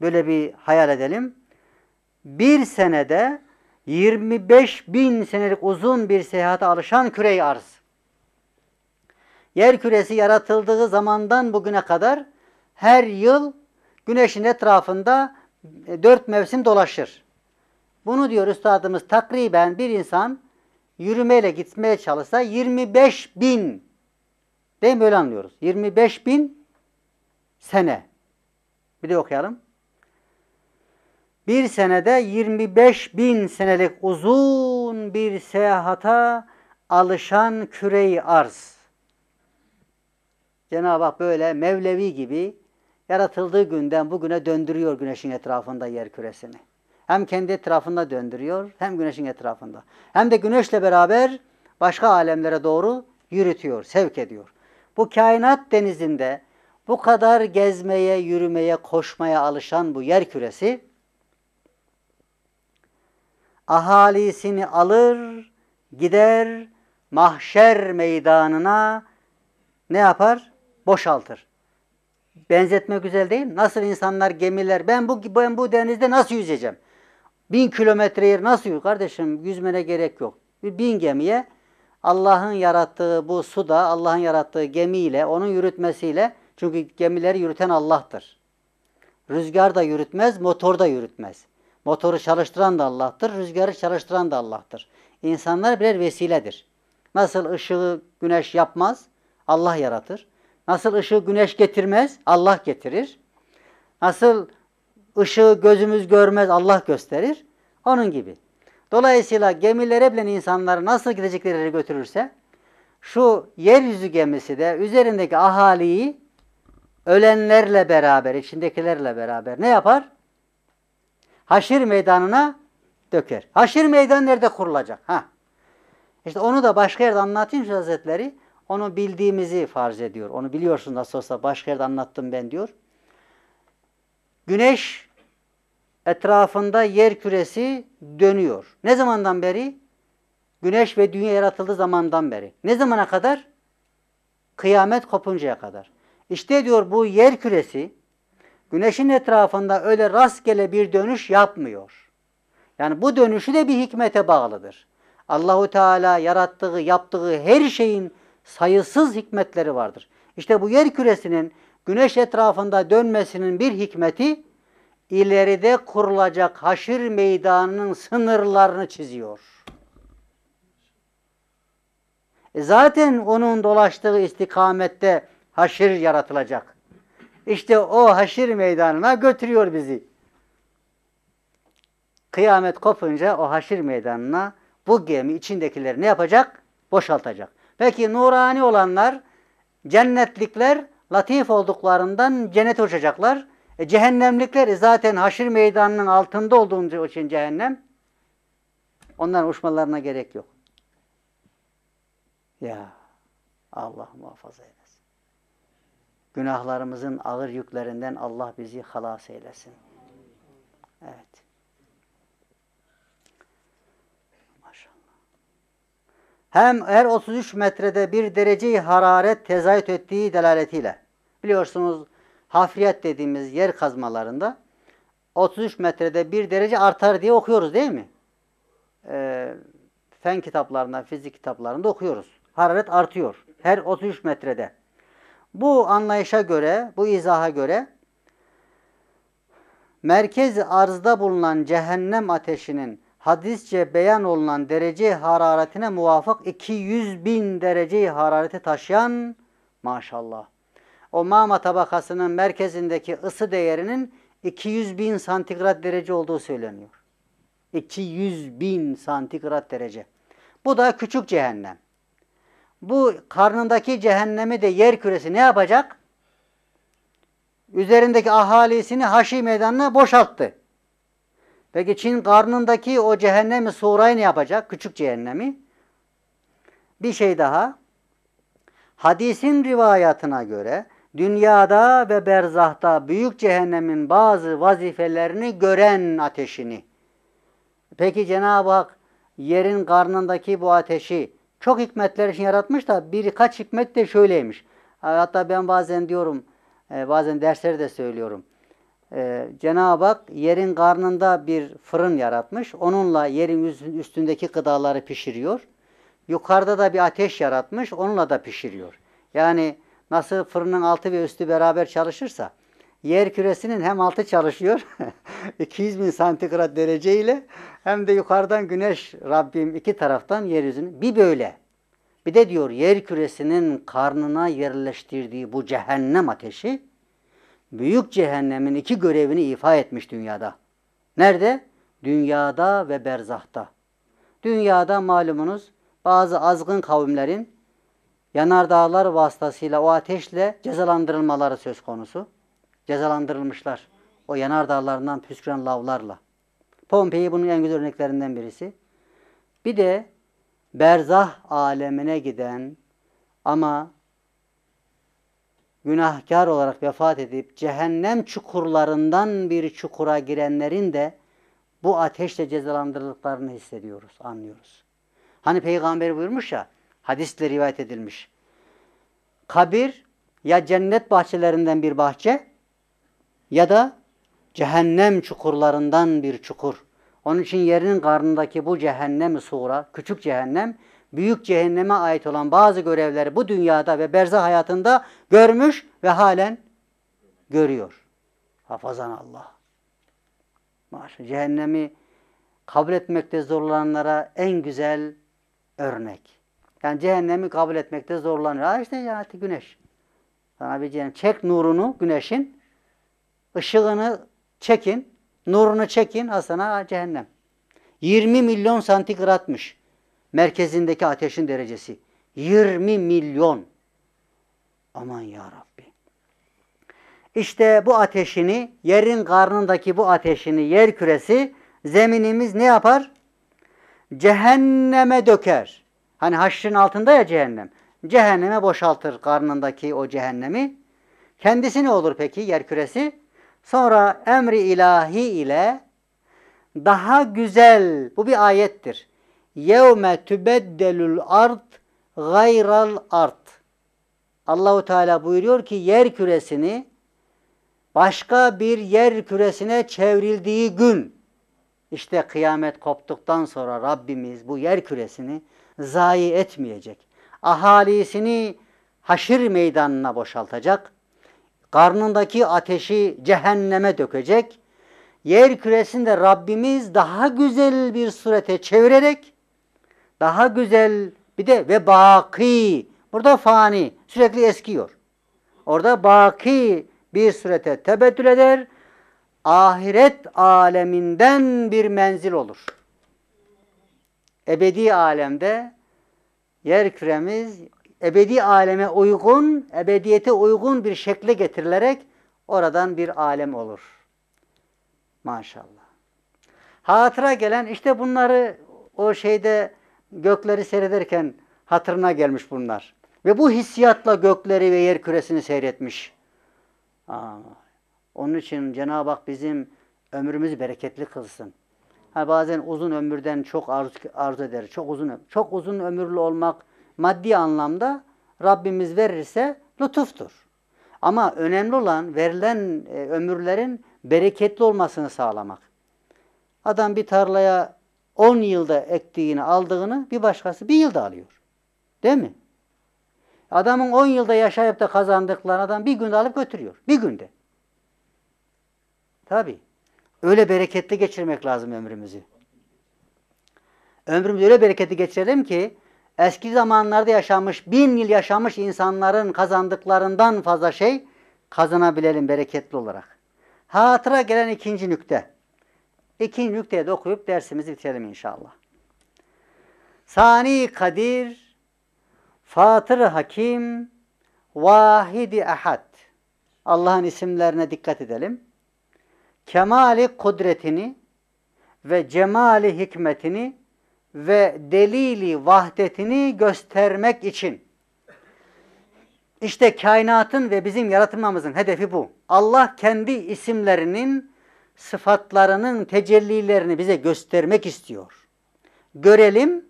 Böyle bir hayal edelim. Bir senede 25 bin senelik uzun bir seyahate alışan küre arz. Yer küresi yaratıldığı zamandan bugüne kadar her yıl güneşin etrafında e, dört mevsim dolaşır. Bunu diyor üstadımız takriben bir insan yürümeyle gitmeye çalışsa 25 bin değil mi öyle anlıyoruz. 25 bin sene. Bir de okuyalım bir senede 25 bin senelik uzun bir seyahata alışan küreyi arz. Cenab-ı Hak böyle Mevlevi gibi yaratıldığı günden bugüne döndürüyor güneşin etrafında yer küresini. Hem kendi etrafında döndürüyor hem güneşin etrafında. Hem de güneşle beraber başka alemlere doğru yürütüyor, sevk ediyor. Bu kainat denizinde bu kadar gezmeye, yürümeye, koşmaya alışan bu yer küresi ahalisini alır, gider mahşer meydanına ne yapar? Boşaltır. Benzetme güzel değil. Nasıl insanlar gemiler, ben bu ben bu denizde nasıl yüzeceğim? Bin kilometre yer nasıl yüz? Kardeşim yüzmene gerek yok. Bin gemiye Allah'ın yarattığı bu suda, Allah'ın yarattığı gemiyle, onun yürütmesiyle, çünkü gemileri yürüten Allah'tır. Rüzgar da yürütmez, motor da yürütmez. Motoru çalıştıran da Allah'tır, rüzgarı çalıştıran da Allah'tır. İnsanlar birer vesiledir. Nasıl ışığı güneş yapmaz, Allah yaratır. Nasıl ışığı güneş getirmez, Allah getirir. Nasıl ışığı gözümüz görmez, Allah gösterir. Onun gibi. Dolayısıyla gemilere bile insanları nasıl gidecekleri götürürse, şu yeryüzü gemisi de üzerindeki ahaliyi ölenlerle beraber, içindekilerle beraber ne yapar? haşir meydanına döker. Haşir meydan nerede kurulacak? Ha. İşte onu da başka yerde anlatayım Hazretleri. Onu bildiğimizi farz ediyor. Onu biliyorsun nasıl olsa başka yerde anlattım ben diyor. Güneş etrafında yer küresi dönüyor. Ne zamandan beri? Güneş ve dünya yaratıldığı zamandan beri. Ne zamana kadar? Kıyamet kopuncaya kadar. İşte diyor bu yer küresi güneşin etrafında öyle rastgele bir dönüş yapmıyor. Yani bu dönüşü de bir hikmete bağlıdır. Allahu Teala yarattığı, yaptığı her şeyin sayısız hikmetleri vardır. İşte bu yer küresinin güneş etrafında dönmesinin bir hikmeti ileride kurulacak haşir meydanının sınırlarını çiziyor. E zaten onun dolaştığı istikamette haşir yaratılacak. İşte o haşir meydanına götürüyor bizi. Kıyamet kopunca o haşir meydanına bu gemi içindekileri ne yapacak? Boşaltacak. Peki nurani olanlar, cennetlikler latif olduklarından cennete uçacaklar. E, cehennemlikler zaten haşir meydanının altında olduğunca için cehennem. Onların uçmalarına gerek yok. Ya Allah muhafaza eylesin. Günahlarımızın ağır yüklerinden Allah bizi halas eylesin. Evet. Maşallah. Hem her 33 metrede bir dereceyi hararet tezahüt ettiği delaletiyle. Biliyorsunuz hafriyat dediğimiz yer kazmalarında 33 metrede bir derece artar diye okuyoruz değil mi? Ee, fen kitaplarında, fizik kitaplarında okuyoruz. Hararet artıyor. Her 33 metrede. Bu anlayışa göre, bu izaha göre merkez arzda bulunan cehennem ateşinin hadisçe beyan olunan derece hararetine muvafık 200 bin derece harareti taşıyan maşallah. O mama tabakasının merkezindeki ısı değerinin 200 bin santigrat derece olduğu söyleniyor. 200 bin santigrat derece. Bu da küçük cehennem bu karnındaki cehennemi de yer küresi ne yapacak? Üzerindeki ahalisini Haşi meydanına boşalttı. Peki Çin karnındaki o cehennemi Sura'yı ne yapacak? Küçük cehennemi. Bir şey daha. Hadisin rivayatına göre dünyada ve berzahta büyük cehennemin bazı vazifelerini gören ateşini. Peki Cenab-ı Hak yerin karnındaki bu ateşi çok hikmetler için yaratmış da birkaç hikmet de şöyleymiş. Hatta ben bazen diyorum, e, bazen dersleri de söylüyorum. E, Cenab-ı Hak yerin karnında bir fırın yaratmış. Onunla yerin üstündeki gıdaları pişiriyor. Yukarıda da bir ateş yaratmış. Onunla da pişiriyor. Yani nasıl fırının altı ve üstü beraber çalışırsa yer küresinin hem altı çalışıyor 200 bin santigrat derece ile hem de yukarıdan güneş Rabbim iki taraftan yeryüzünü bir böyle bir de diyor yer küresinin karnına yerleştirdiği bu cehennem ateşi büyük cehennemin iki görevini ifa etmiş dünyada. Nerede? Dünyada ve berzahta. Dünyada malumunuz bazı azgın kavimlerin yanardağlar vasıtasıyla o ateşle cezalandırılmaları söz konusu cezalandırılmışlar. O yanar dağlarından püsküren lavlarla. Pompei bunun en güzel örneklerinden birisi. Bir de berzah alemine giden ama günahkar olarak vefat edip cehennem çukurlarından bir çukura girenlerin de bu ateşle cezalandırıldıklarını hissediyoruz, anlıyoruz. Hani peygamber buyurmuş ya, hadisle rivayet edilmiş. Kabir ya cennet bahçelerinden bir bahçe ya da cehennem çukurlarından bir çukur. Onun için yerinin karnındaki bu cehennem suğra, küçük cehennem, büyük cehenneme ait olan bazı görevleri bu dünyada ve berzah hayatında görmüş ve halen görüyor. Hafazan Allah. Maşallah. Cehennemi kabul etmekte zorlananlara en güzel örnek. Yani cehennemi kabul etmekte zorlanıyor. Ha işte yani güneş. Sana bir cehennem. Çek nurunu güneşin. Işığını çekin, nurunu çekin, hasana cehennem. 20 milyon santigratmış merkezindeki ateşin derecesi. 20 milyon. Aman ya Rabbi. İşte bu ateşini, yerin karnındaki bu ateşini yer küresi zeminimiz ne yapar? Cehenneme döker. Hani haşrın altında ya cehennem. Cehenneme boşaltır karnındaki o cehennemi. Kendisi ne olur peki yer küresi? Sonra emri ilahi ile daha güzel, bu bir ayettir. Yevme tübeddelül ard gayral ard. Allahu Teala buyuruyor ki yer küresini başka bir yer küresine çevrildiği gün işte kıyamet koptuktan sonra Rabbimiz bu yer küresini zayi etmeyecek. Ahalisini haşir meydanına boşaltacak. Karnındaki ateşi cehenneme dökecek. Yer küresinde Rabbimiz daha güzel bir surete çevirerek daha güzel bir de ve baki burada fani sürekli eskiyor. Orada baki bir surete tebettül eder. Ahiret aleminden bir menzil olur. Ebedi alemde yer küremiz ebedi aleme uygun, ebediyete uygun bir şekle getirilerek oradan bir alem olur. Maşallah. Hatıra gelen işte bunları o şeyde gökleri seyrederken hatırına gelmiş bunlar. Ve bu hissiyatla gökleri ve yer küresini seyretmiş. Aa, onun için Cenab-ı Hak bizim ömrümüz bereketli kılsın. Ha, bazen uzun ömürden çok arzu, arzu ederiz. Çok uzun, çok uzun ömürlü olmak maddi anlamda Rabbimiz verirse lütuftur. Ama önemli olan verilen e, ömürlerin bereketli olmasını sağlamak. Adam bir tarlaya 10 yılda ektiğini aldığını bir başkası bir yılda alıyor. Değil mi? Adamın 10 yılda yaşayıp da kazandıklarını adam bir günde alıp götürüyor. Bir günde. Tabi. Öyle bereketli geçirmek lazım ömrümüzü. Ömrümüzü öyle bereketli geçirelim ki eski zamanlarda yaşamış, bin yıl yaşamış insanların kazandıklarından fazla şey kazanabilelim bereketli olarak. Hatıra gelen ikinci nükte. İkinci nükteye de okuyup dersimizi bitirelim inşallah. Sani Kadir, Fatır Hakim, Vahidi Ahad. Allah'ın isimlerine dikkat edelim. Kemali kudretini ve cemali hikmetini ve delili vahdetini göstermek için. İşte kainatın ve bizim yaratılmamızın hedefi bu. Allah kendi isimlerinin, sıfatlarının tecellilerini bize göstermek istiyor. Görelim,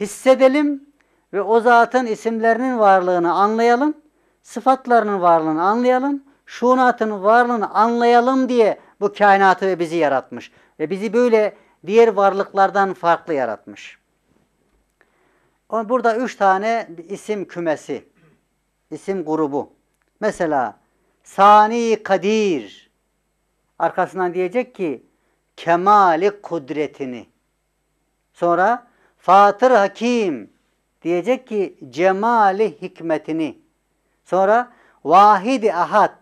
hissedelim ve o zatın isimlerinin varlığını anlayalım, sıfatlarının varlığını anlayalım, şunatın varlığını anlayalım diye bu kainatı ve bizi yaratmış. Ve bizi böyle diğer varlıklardan farklı yaratmış. Burada üç tane isim kümesi, isim grubu. Mesela Sani Kadir arkasından diyecek ki kemali kudretini. Sonra Fatır Hakim diyecek ki cemali hikmetini. Sonra Vahidi Ahad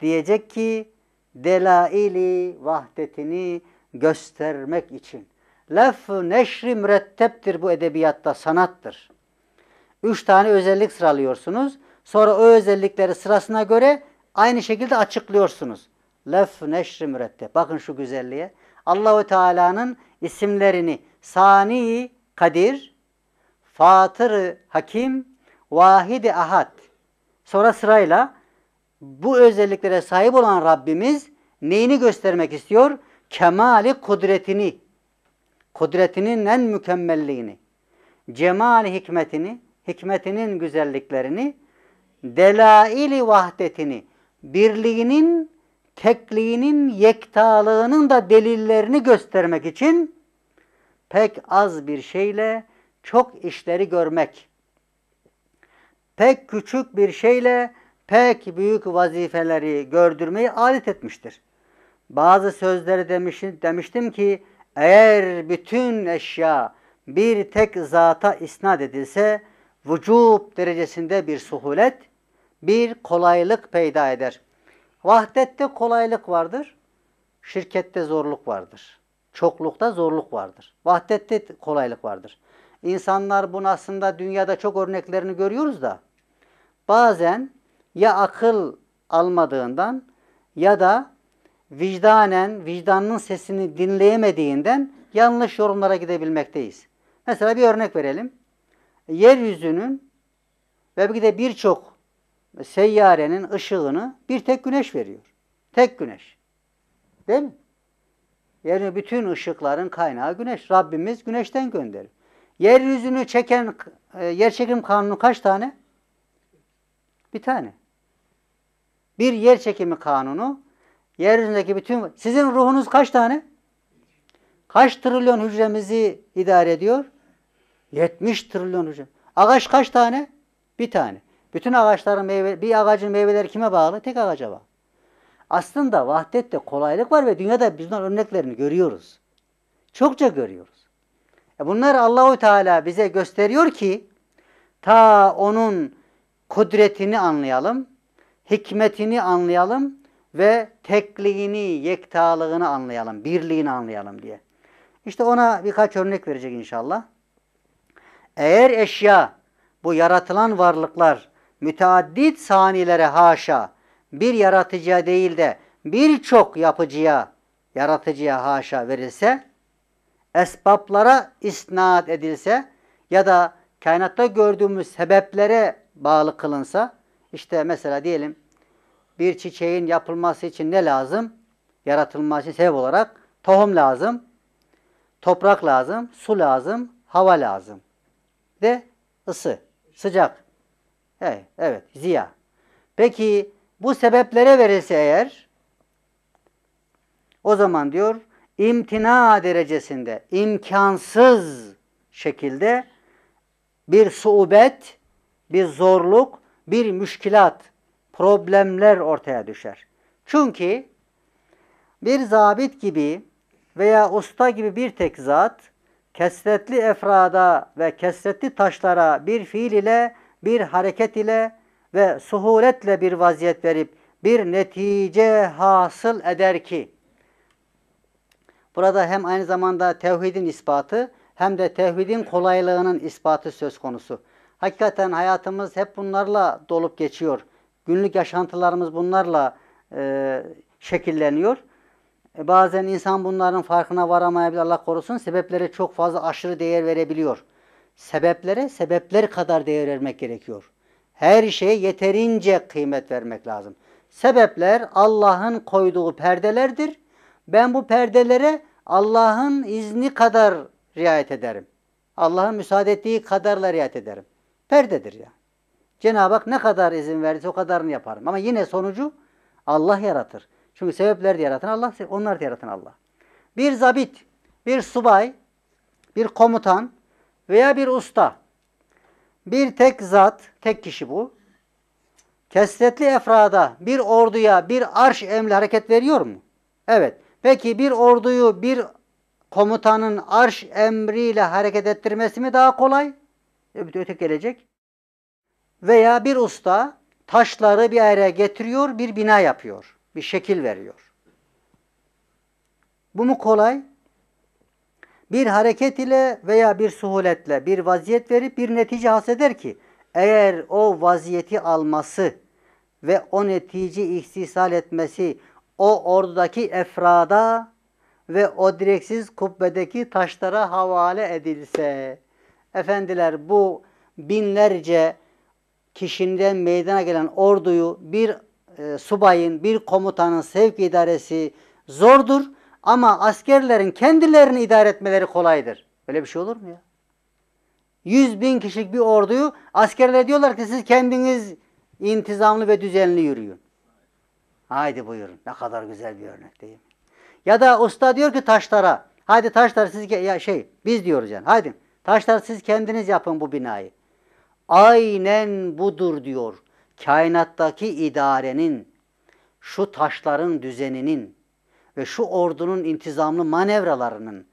diyecek ki delaili vahdetini göstermek için. Laf ı neşri müretteptir bu edebiyatta, sanattır. Üç tane özellik sıralıyorsunuz. Sonra o özellikleri sırasına göre aynı şekilde açıklıyorsunuz. Laf ı neşri mürettep. Bakın şu güzelliğe. Allahu Teala'nın isimlerini Sani Kadir, Fatır Hakim, Vahidi Ahad. Sonra sırayla bu özelliklere sahip olan Rabbimiz neyini göstermek istiyor? kemali kudretini, kudretinin en mükemmelliğini, cemali hikmetini, hikmetinin güzelliklerini, delaili vahdetini, birliğinin, tekliğinin, yektalığının da delillerini göstermek için pek az bir şeyle çok işleri görmek, pek küçük bir şeyle pek büyük vazifeleri gördürmeyi adet etmiştir. Bazı sözleri demiş, demiştim ki eğer bütün eşya bir tek zata isnat edilse vücub derecesinde bir suhulet, bir kolaylık peyda eder. Vahdette kolaylık vardır, şirkette zorluk vardır. Çoklukta zorluk vardır. Vahdette kolaylık vardır. İnsanlar bunu aslında dünyada çok örneklerini görüyoruz da bazen ya akıl almadığından ya da vicdanen, vicdanının sesini dinleyemediğinden yanlış yorumlara gidebilmekteyiz. Mesela bir örnek verelim. Yeryüzünün ve bir de birçok seyyarenin ışığını bir tek güneş veriyor. Tek güneş. Değil mi? Yani bütün ışıkların kaynağı güneş. Rabbimiz güneşten gönderir. Yeryüzünü çeken e, yer çekim kanunu kaç tane? Bir tane. Bir yer çekimi kanunu Yeryüzündeki bütün sizin ruhunuz kaç tane? Kaç trilyon hücremizi idare ediyor? 70 trilyon hücre. Ağaç kaç tane? Bir tane. Bütün ağaçların meyve, bir ağacın meyveleri kime bağlı? Tek ağaca bağlı. Aslında vahdette kolaylık var ve dünyada biz bunun örneklerini görüyoruz. Çokça görüyoruz. E bunlar Allahu Teala bize gösteriyor ki ta onun kudretini anlayalım, hikmetini anlayalım ve tekliğini, yektalığını anlayalım, birliğini anlayalım diye. İşte ona birkaç örnek verecek inşallah. Eğer eşya, bu yaratılan varlıklar müteaddit sanilere haşa, bir yaratıcıya değil de birçok yapıcıya, yaratıcıya haşa verilse, esbablara isnat edilse ya da kainatta gördüğümüz sebeplere bağlı kılınsa, işte mesela diyelim bir çiçeğin yapılması için ne lazım? Yaratılması için sebep olarak tohum lazım, toprak lazım, su lazım, hava lazım. Ve ısı, sıcak. Evet, evet ziya. Peki bu sebeplere verilse eğer o zaman diyor imtina derecesinde imkansız şekilde bir suubet, bir zorluk, bir müşkilat problemler ortaya düşer. Çünkü bir zabit gibi veya usta gibi bir tek zat kesretli efrada ve kesretli taşlara bir fiil ile, bir hareket ile ve suhuletle bir vaziyet verip bir netice hasıl eder ki burada hem aynı zamanda tevhidin ispatı hem de tevhidin kolaylığının ispatı söz konusu. Hakikaten hayatımız hep bunlarla dolup geçiyor. Günlük yaşantılarımız bunlarla e, şekilleniyor. E, bazen insan bunların farkına varamayabilir Allah korusun. Sebeplere çok fazla aşırı değer verebiliyor. Sebeplere sebepler kadar değer vermek gerekiyor. Her şeye yeterince kıymet vermek lazım. Sebepler Allah'ın koyduğu perdelerdir. Ben bu perdelere Allah'ın izni kadar riayet ederim. Allah'ın müsaade ettiği kadarla riayet ederim. Perdedir ya. Cenab-ı Hak ne kadar izin verirse o kadarını yaparım. Ama yine sonucu Allah yaratır. Çünkü sebepler de yaratan Allah, onlar da yaratan Allah. Bir zabit, bir subay, bir komutan veya bir usta, bir tek zat, tek kişi bu, kesretli efrada, bir orduya, bir arş emri hareket veriyor mu? Evet. Peki bir orduyu bir komutanın arş emriyle hareket ettirmesi mi daha kolay? Öteki gelecek. Veya bir usta taşları bir araya getiriyor, bir bina yapıyor. Bir şekil veriyor. Bu mu kolay? Bir hareket ile veya bir suhuletle bir vaziyet verip bir netice haseder ki eğer o vaziyeti alması ve o netice ihsisal etmesi o ordudaki efrada ve o direksiz kubbedeki taşlara havale edilse. Efendiler bu binlerce Kişinden meydana gelen orduyu bir e, subayın, bir komutanın sevk idaresi zordur ama askerlerin kendilerini idare etmeleri kolaydır. Böyle bir şey olur mu ya? 100 bin kişilik bir orduyu askerler diyorlar ki siz kendiniz intizamlı ve düzenli yürüyün. Haydi buyurun. Ne kadar güzel bir örnek değil mi? Ya da usta diyor ki taşlara, Haydi taşlar siz ya şey biz diyoruz yani. Haydi taşlar siz kendiniz yapın bu binayı aynen budur diyor. Kainattaki idarenin, şu taşların düzeninin ve şu ordunun intizamlı manevralarının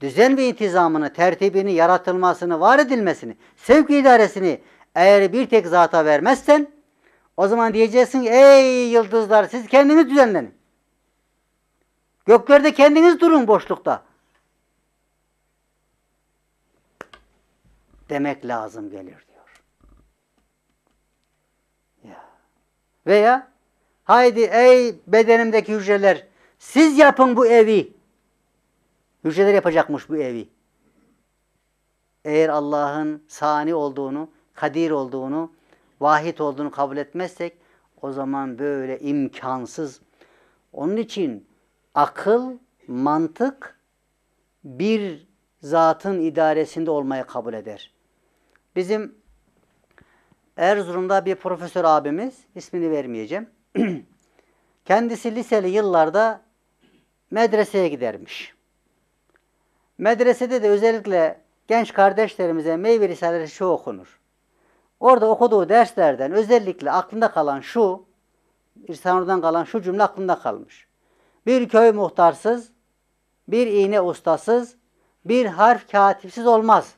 düzen ve intizamını, tertibini, yaratılmasını, var edilmesini, sevk idaresini eğer bir tek zata vermezsen o zaman diyeceksin ey yıldızlar siz kendiniz düzenlenin. Göklerde kendiniz durun boşlukta. Demek lazım gelirdi. Veya haydi ey bedenimdeki hücreler siz yapın bu evi. Hücreler yapacakmış bu evi. Eğer Allah'ın sani olduğunu, kadir olduğunu, vahid olduğunu kabul etmezsek o zaman böyle imkansız. Onun için akıl, mantık bir zatın idaresinde olmayı kabul eder. Bizim Erzurum'da bir profesör abimiz, ismini vermeyeceğim. Kendisi liseli yıllarda medreseye gidermiş. Medresede de özellikle genç kardeşlerimize meyve risalesi şu okunur. Orada okuduğu derslerden özellikle aklında kalan şu, İrsanur'dan kalan şu cümle aklında kalmış. Bir köy muhtarsız, bir iğne ustasız, bir harf katipsiz olmaz.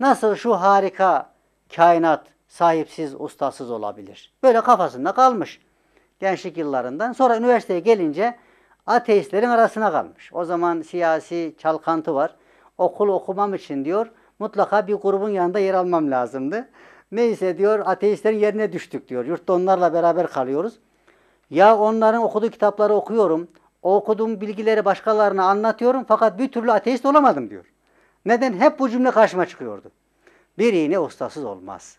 Nasıl şu harika kainat sahipsiz, ustasız olabilir. Böyle kafasında kalmış gençlik yıllarından. Sonra üniversiteye gelince ateistlerin arasına kalmış. O zaman siyasi çalkantı var. Okul okumam için diyor mutlaka bir grubun yanında yer almam lazımdı. Neyse diyor ateistlerin yerine düştük diyor. Yurtta onlarla beraber kalıyoruz. Ya onların okuduğu kitapları okuyorum. O okuduğum bilgileri başkalarına anlatıyorum fakat bir türlü ateist olamadım diyor. Neden? Hep bu cümle karşıma çıkıyordu. Bir iğne ustasız olmaz.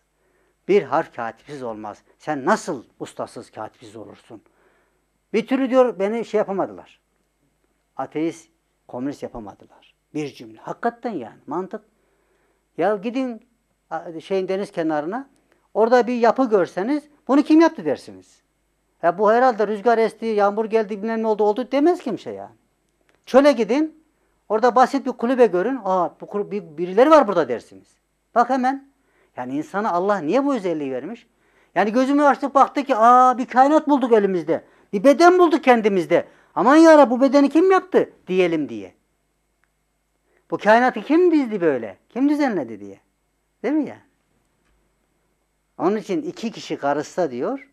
Bir harf katipsiz olmaz. Sen nasıl ustasız katipsiz olursun? Bir türlü diyor beni şey yapamadılar. Ateist, komünist yapamadılar. Bir cümle. Hakikaten yani mantık. Ya gidin şeyin deniz kenarına orada bir yapı görseniz bunu kim yaptı dersiniz. Ya bu herhalde rüzgar esti, yağmur geldi, bilmem ne oldu oldu demez kimse ya. Çöle gidin, orada basit bir kulübe görün. Aa bu birileri var burada dersiniz. Bak hemen yani insana Allah niye bu özelliği vermiş? Yani gözümü açtık baktı ki aa bir kainat bulduk elimizde. Bir beden bulduk kendimizde. Aman yara bu bedeni kim yaptı diyelim diye. Bu kainatı kim dizdi böyle? Kim düzenledi diye. Değil mi ya? Onun için iki kişi karışsa diyor,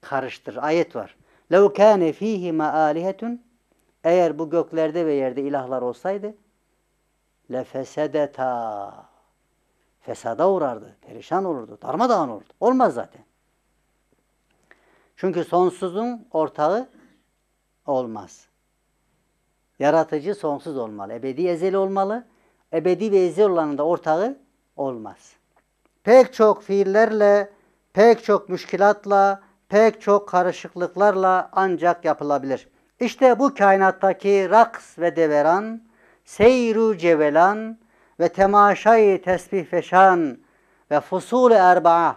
karıştır. Ayet var. لَوْ كَانَ ma alihetun. Eğer bu göklerde ve yerde ilahlar olsaydı, lefesedeta fesada uğrardı, perişan olurdu, darmadağın olurdu. Olmaz zaten. Çünkü sonsuzun ortağı olmaz. Yaratıcı sonsuz olmalı. Ebedi ezeli olmalı. Ebedi ve ezeli olanın da ortağı olmaz. Pek çok fiillerle, pek çok müşkilatla, pek çok karışıklıklarla ancak yapılabilir. İşte bu kainattaki raks ve deveran, seyru cevelan, ve temaşayı tesbih ve şan ve fusul erbaa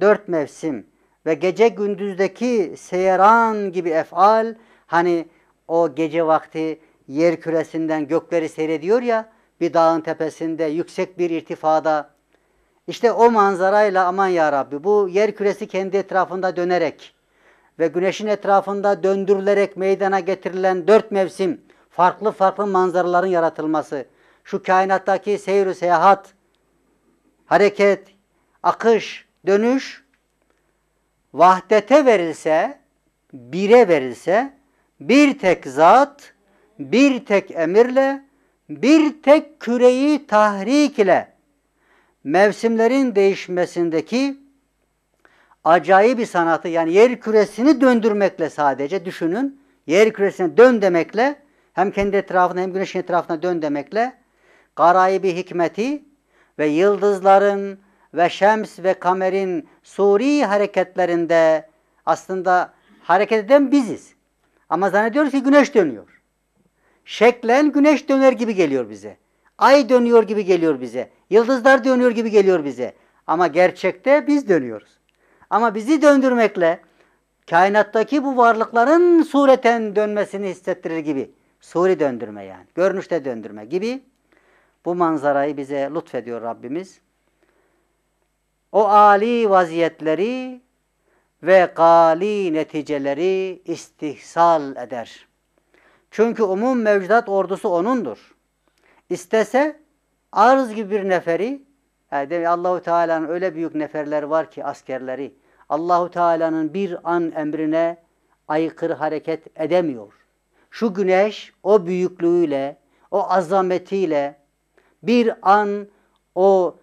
dört mevsim ve gece gündüzdeki seyran gibi efal hani o gece vakti yer küresinden gökleri seyrediyor ya bir dağın tepesinde yüksek bir irtifada işte o manzarayla aman ya Rabbi bu yer küresi kendi etrafında dönerek ve güneşin etrafında döndürülerek meydana getirilen dört mevsim farklı farklı manzaraların yaratılması şu kainattaki seyir seyahat, hareket, akış, dönüş vahdete verilse, bire verilse bir tek zat, bir tek emirle, bir tek küreyi tahrik ile mevsimlerin değişmesindeki acayip bir sanatı yani yer küresini döndürmekle sadece düşünün. Yer küresine dön demekle hem kendi etrafına hem güneşin etrafına dön demekle garaybi hikmeti ve yıldızların ve şems ve kamerin suri hareketlerinde aslında hareket eden biziz. Ama zannediyoruz ki güneş dönüyor. Şeklen güneş döner gibi geliyor bize. Ay dönüyor gibi geliyor bize. Yıldızlar dönüyor gibi geliyor bize. Ama gerçekte biz dönüyoruz. Ama bizi döndürmekle kainattaki bu varlıkların sureten dönmesini hissettirir gibi. Suri döndürme yani. Görünüşte döndürme gibi bu manzarayı bize lütfediyor Rabbimiz. O âli vaziyetleri ve gali neticeleri istihsal eder. Çünkü umum mevcudat ordusu O'nundur. İstese arz gibi bir neferi, yani Allahu Teala'nın öyle büyük neferler var ki askerleri, Allahu Teala'nın bir an emrine aykırı hareket edemiyor. Şu güneş o büyüklüğüyle, o azametiyle, bir an o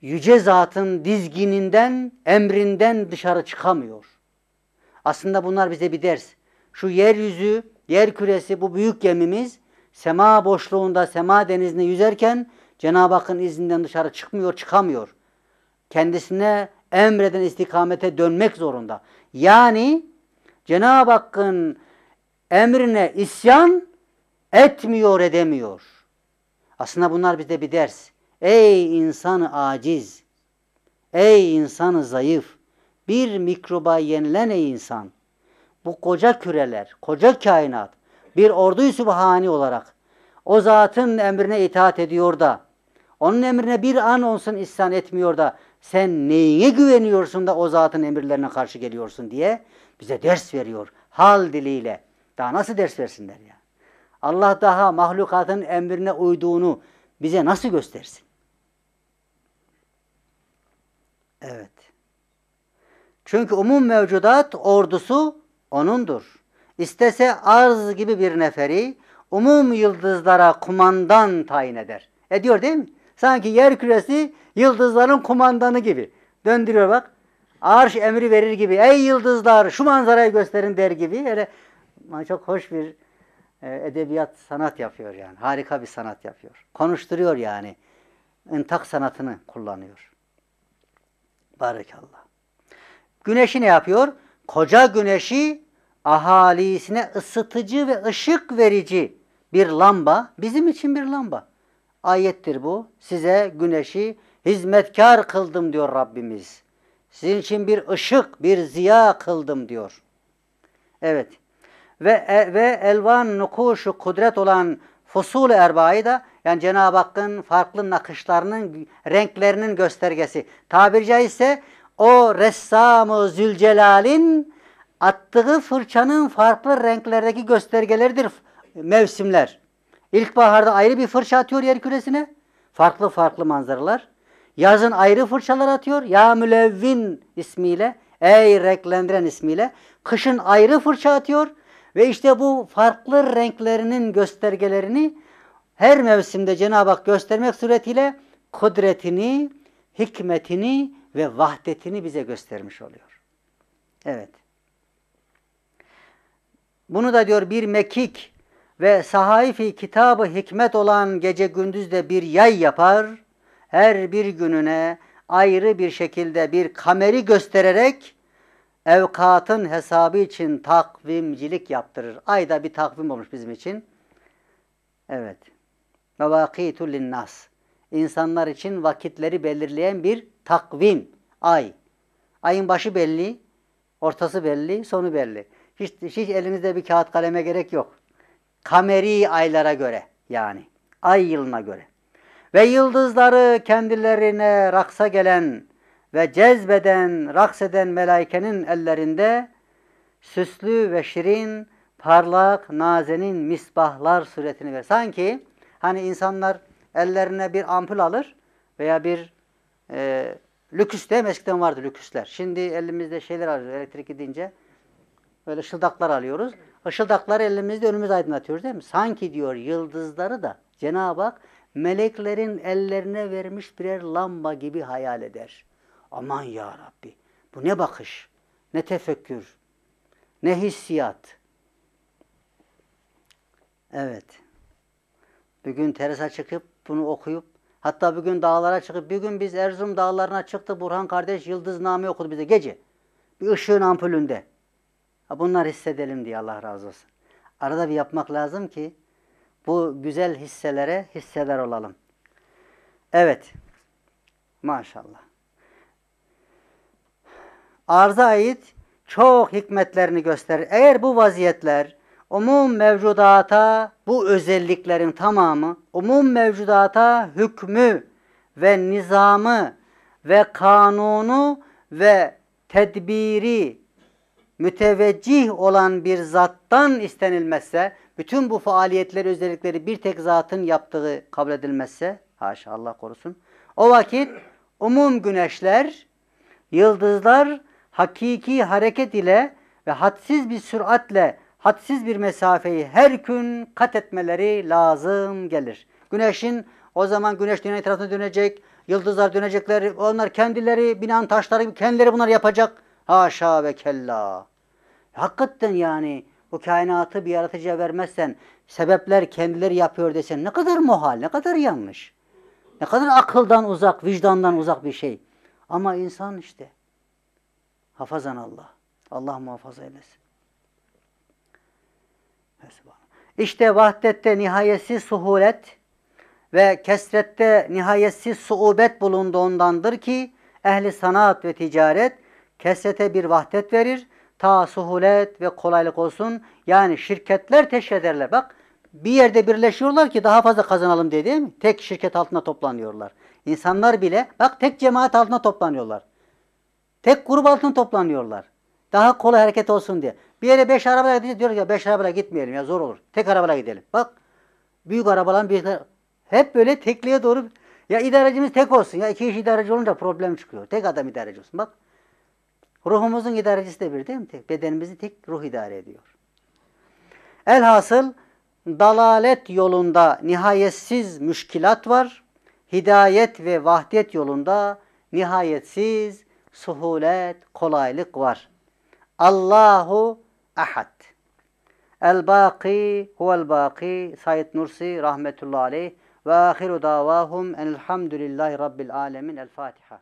yüce zatın dizgininden, emrinden dışarı çıkamıyor. Aslında bunlar bize bir ders. Şu yeryüzü, yer küresi bu büyük gemimiz sema boşluğunda, sema denizinde yüzerken Cenab-ı Hakk'ın izinden dışarı çıkmıyor, çıkamıyor. Kendisine emreden istikamete dönmek zorunda. Yani Cenab-ı Hakk'ın emrine isyan etmiyor, edemiyor. Aslında bunlar bize bir ders. Ey insanı aciz, ey insanı zayıf, bir mikroba yenilen ey insan. Bu koca küreler, koca kainat, bir orduyu yu sübhani olarak o zatın emrine itaat ediyor da, onun emrine bir an olsun isyan etmiyor da, sen neyine güveniyorsun da o zatın emirlerine karşı geliyorsun diye bize ders veriyor. Hal diliyle. Daha nasıl ders versinler ya? Allah daha mahlukatın emrine uyduğunu bize nasıl göstersin? Evet. Çünkü umum mevcudat ordusu onundur. İstese arz gibi bir neferi umum yıldızlara kumandan tayin eder. Ediyor değil mi? Sanki yer küresi yıldızların kumandanı gibi. Döndürüyor bak. Arş emri verir gibi. Ey yıldızlar şu manzarayı gösterin der gibi. Öyle çok hoş bir e, edebiyat sanat yapıyor yani. Harika bir sanat yapıyor. Konuşturuyor yani. İntak sanatını kullanıyor. Barakallah. Güneşi ne yapıyor? Koca güneşi ahalisine ısıtıcı ve ışık verici bir lamba. Bizim için bir lamba. Ayettir bu. Size güneşi hizmetkar kıldım diyor Rabbimiz. Sizin için bir ışık, bir ziya kıldım diyor. Evet ve e, ve elvan nukuşu kudret olan fusul erbaayı da yani Cenab-ı Hakk'ın farklı nakışlarının renklerinin göstergesi. Tabiri ise o ressamı Zülcelal'in attığı fırçanın farklı renklerdeki göstergeleridir mevsimler. İlkbaharda ayrı bir fırça atıyor yer küresine. Farklı farklı manzaralar. Yazın ayrı fırçalar atıyor. Ya Mülevvin ismiyle, ey renklendiren ismiyle. Kışın ayrı fırça atıyor. Ve işte bu farklı renklerinin göstergelerini her mevsimde Cenab-ı Hak göstermek suretiyle kudretini, hikmetini ve vahdetini bize göstermiş oluyor. Evet. Bunu da diyor bir mekik ve sahayfi kitabı hikmet olan gece gündüzde bir yay yapar, her bir gününe ayrı bir şekilde bir kameri göstererek evkatın hesabı için takvimcilik yaptırır. Ayda bir takvim olmuş bizim için. Evet. Mevakitu linnas. İnsanlar için vakitleri belirleyen bir takvim. Ay. Ayın başı belli, ortası belli, sonu belli. Hiç, hiç elinizde bir kağıt kaleme gerek yok. Kameri aylara göre yani. Ay yılına göre. Ve yıldızları kendilerine raksa gelen ve cezbeden, rakseden melaikenin ellerinde süslü ve şirin, parlak, nazenin misbahlar suretini ver. Sanki hani insanlar ellerine bir ampul alır veya bir e, lüküs değil mi? Eskiden vardı lüküsler. Şimdi elimizde şeyler alıyoruz elektrik gidince. Böyle ışıldaklar alıyoruz. Işıldaklar elimizde önümüz aydınlatıyoruz değil mi? Sanki diyor yıldızları da Cenab-ı Hak meleklerin ellerine vermiş birer lamba gibi hayal eder. Aman ya Rabbi. Bu ne bakış, ne tefekkür, ne hissiyat. Evet. bugün terasa çıkıp bunu okuyup hatta bugün dağlara çıkıp bir gün biz Erzurum dağlarına çıktı Burhan kardeş Yıldızname okudu bize gece. Bir ışığın ampulünde. Ha bunlar hissedelim diye Allah razı olsun. Arada bir yapmak lazım ki bu güzel hisselere hisseder olalım. Evet. Maşallah arza ait çok hikmetlerini gösterir. Eğer bu vaziyetler umum mevcudata bu özelliklerin tamamı umum mevcudata hükmü ve nizamı ve kanunu ve tedbiri müteveccih olan bir zattan istenilmezse, bütün bu faaliyetleri, özellikleri bir tek zatın yaptığı kabul edilmezse, haşa Allah korusun, o vakit umum güneşler, yıldızlar hakiki hareket ile ve hadsiz bir süratle hadsiz bir mesafeyi her gün kat etmeleri lazım gelir. Güneşin o zaman güneş dünya etrafına dönecek, yıldızlar dönecekler, onlar kendileri binanın taşları kendileri bunlar yapacak. Haşa ve kella. Hakikaten yani bu kainatı bir yaratıcıya vermezsen, sebepler kendileri yapıyor desen ne kadar muhal, ne kadar yanlış. Ne kadar akıldan uzak, vicdandan uzak bir şey. Ama insan işte. Hafazan Allah. Allah muhafaza eylesin. İşte vahdette nihayetsiz suhulet ve kesrette nihayetsiz suubet bulunduğundandır ki ehli sanat ve ticaret kesrete bir vahdet verir. Ta suhulet ve kolaylık olsun. Yani şirketler teşhir ederler. Bak bir yerde birleşiyorlar ki daha fazla kazanalım diye Tek şirket altında toplanıyorlar. İnsanlar bile bak tek cemaat altında toplanıyorlar. Tek grup altında toplanıyorlar. Daha kolay hareket olsun diye. Bir yere beş arabayla gidince diyoruz ya beş arabayla gitmeyelim ya zor olur. Tek arabayla gidelim. Bak büyük arabalar büyükler hep böyle tekliğe doğru ya idarecimiz tek olsun ya iki kişi idareci olunca problem çıkıyor. Tek adam idareci olsun. Bak ruhumuzun idarecisi de bir değil mi? Tek, bedenimizi tek ruh idare ediyor. Elhasıl dalalet yolunda nihayetsiz müşkilat var. Hidayet ve vahdiyet yolunda nihayetsiz suhulet, kolaylık var. Allahu ahad. El-Baki huvel-Baki Said Nursi rahmetullahi aleyh ve ahiru davahum enilhamdülillahi rabbil alemin. El-Fatiha.